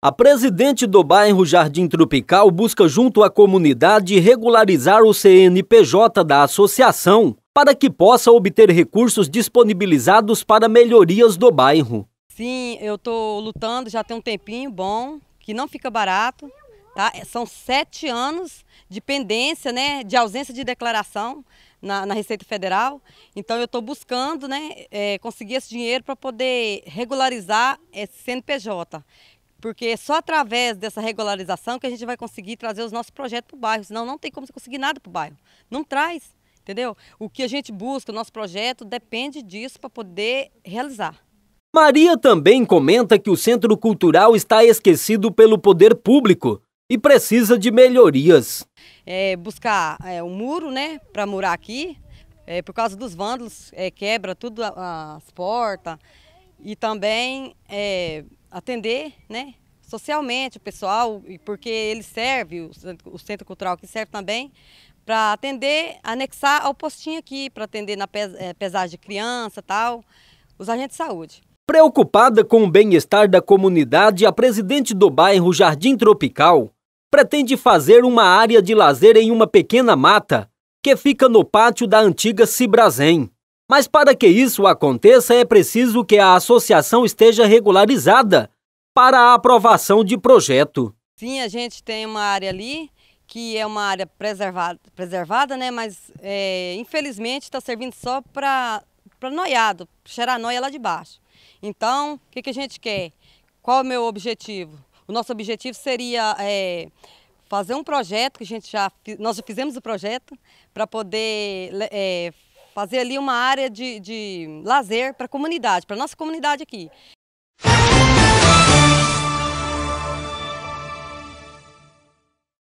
A presidente do bairro Jardim Tropical busca, junto à comunidade, regularizar o CNPJ da associação para que possa obter recursos disponibilizados para melhorias do bairro. Sim, eu estou lutando já tem um tempinho bom, que não fica barato. Tá? São sete anos de pendência, né, de ausência de declaração na, na Receita Federal. Então eu estou buscando né, é, conseguir esse dinheiro para poder regularizar esse CNPJ porque é só através dessa regularização que a gente vai conseguir trazer os nossos projetos para o bairro, senão não tem como conseguir nada para o bairro. Não traz, entendeu? O que a gente busca, o nosso projeto, depende disso para poder realizar. Maria também comenta que o Centro Cultural está esquecido pelo poder público e precisa de melhorias. É, buscar é, um muro né, para murar aqui, é, por causa dos vândalos, é, quebra tudo as portas, e também é, atender né, socialmente o pessoal, porque ele serve, o Centro Cultural que serve também, para atender, anexar ao postinho aqui, para atender na é, pesagem de criança tal, os agentes de saúde. Preocupada com o bem-estar da comunidade, a presidente do bairro Jardim Tropical pretende fazer uma área de lazer em uma pequena mata que fica no pátio da antiga Cibrazem. Mas para que isso aconteça, é preciso que a associação esteja regularizada para a aprovação de projeto. Sim, a gente tem uma área ali que é uma área preservada, preservada né? mas é, infelizmente está servindo só para noiado, cheirar noia lá de baixo. Então, o que, que, a gente quer? Qual é o meu objetivo? O nosso objetivo seria é, fazer um projeto que a gente já nós já fizemos o projeto para poder é, fazer ali uma área de, de lazer para a comunidade, para a nossa comunidade aqui.